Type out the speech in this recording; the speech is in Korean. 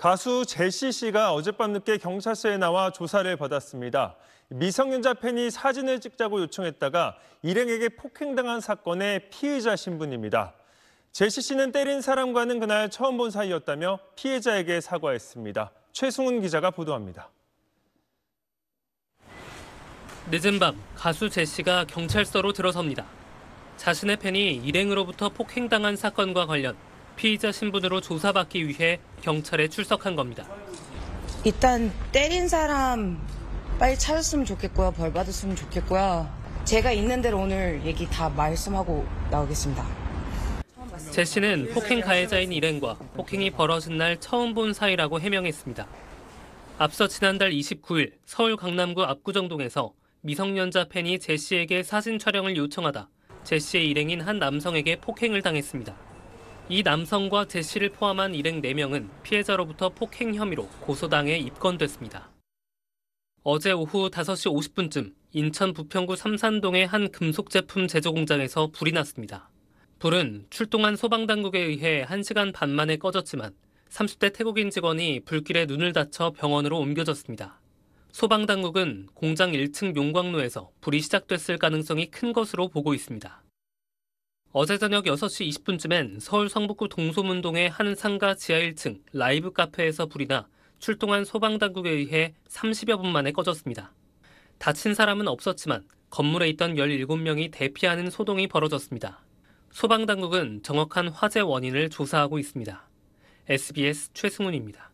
가수 제시 씨가 어젯밤 늦게 경찰서에 나와 조사를 받았습니다. 미성년자 팬이 사진을 찍자고 요청했다가 일행에게 폭행당한 사건의 피의자 신분입니다. 제시 씨는 때린 사람과는 그날 처음 본 사이였다며 피해자에게 사과했습니다. 최승훈 기자가 보도합니다. 늦은 밤 가수 제시가 경찰서로 들어섭니다. 자신의 팬이 일행으로부터 폭행당한 사건과 관련 피의자 신분으로 조사받기 위해 경찰에 출석한 겁니다. 일단 때린 사람 빨리 찾았으면 좋겠고요. 벌 받았으면 좋겠고요. 제가 있는 대로 오늘 얘기 다 말씀하고 나오겠습니다. 제 씨는 폭행 가해자인 일행과 폭행이 벌어진 날 처음 본 사이라고 해명했습니다. 앞서 지난달 29일 서울 강남구 압구정동에서 미성년자 팬이 제 씨에게 사진 촬영을 요청하다 제 씨의 일행인 한 남성에게 폭행을 당했습니다. 이 남성과 제씨를 포함한 일행 4명은 피해자로부터 폭행 혐의로 고소당해 입건됐습니다. 어제 오후 5시 50분쯤 인천 부평구 삼산동의 한 금속제품 제조 공장에서 불이 났습니다. 불은 출동한 소방당국에 의해 1시간 반 만에 꺼졌지만 30대 태국인 직원이 불길에 눈을 다쳐 병원으로 옮겨졌습니다. 소방당국은 공장 1층 용광로에서 불이 시작됐을 가능성이 큰 것으로 보고 있습니다. 어제 저녁 6시 20분쯤엔 서울 성북구 동소문동의 한 상가 지하 1층 라이브 카페에서 불이 나 출동한 소방당국에 의해 30여 분 만에 꺼졌습니다. 다친 사람은 없었지만 건물에 있던 17명이 대피하는 소동이 벌어졌습니다. 소방당국은 정확한 화재 원인을 조사하고 있습니다. SBS 최승훈입니다.